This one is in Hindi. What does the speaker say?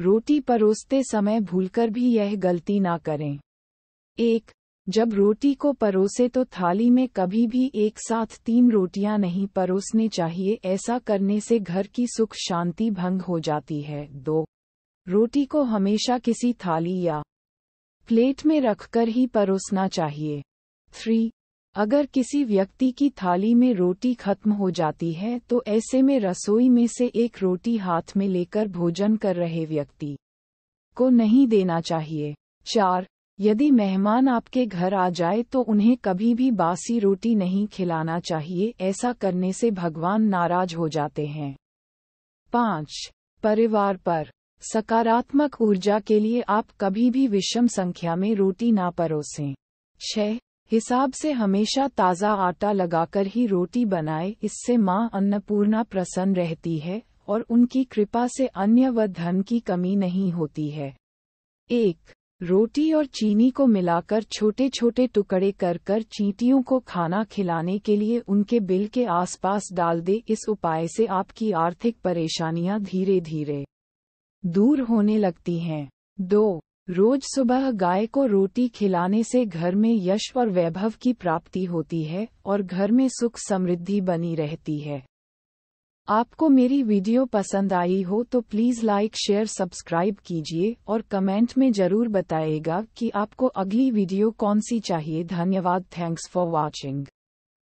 रोटी परोसते समय भूलकर भी यह गलती ना करें एक जब रोटी को परोसे तो थाली में कभी भी एक साथ तीन रोटियां नहीं परोसने चाहिए ऐसा करने से घर की सुख शांति भंग हो जाती है दो रोटी को हमेशा किसी थाली या प्लेट में रखकर ही परोसना चाहिए थ्री अगर किसी व्यक्ति की थाली में रोटी खत्म हो जाती है तो ऐसे में रसोई में से एक रोटी हाथ में लेकर भोजन कर रहे व्यक्ति को नहीं देना चाहिए चार यदि मेहमान आपके घर आ जाए तो उन्हें कभी भी बासी रोटी नहीं खिलाना चाहिए ऐसा करने से भगवान नाराज हो जाते हैं पाँच परिवार पर सकारात्मक ऊर्जा के लिए आप कभी भी विषम संख्या में रोटी ना परोसें छः हिसाब से हमेशा ताज़ा आटा लगाकर ही रोटी बनाए इससे माँ अन्नपूर्णा प्रसन्न रहती है और उनकी कृपा से अन्य व धन की कमी नहीं होती है एक रोटी और चीनी को मिलाकर छोटे छोटे टुकड़े कर कर चींटियों को खाना खिलाने के लिए उनके बिल के आसपास डाल दे इस उपाय से आपकी आर्थिक परेशानियां धीरे धीरे दूर होने लगती हैं दो रोज सुबह गाय को रोटी खिलाने से घर में यश और वैभव की प्राप्ति होती है और घर में सुख समृद्धि बनी रहती है आपको मेरी वीडियो पसंद आई हो तो प्लीज़ लाइक शेयर सब्सक्राइब कीजिए और कमेंट में ज़रूर बताएगा कि आपको अगली वीडियो कौन सी चाहिए धन्यवाद थैंक्स फॉर वॉचिंग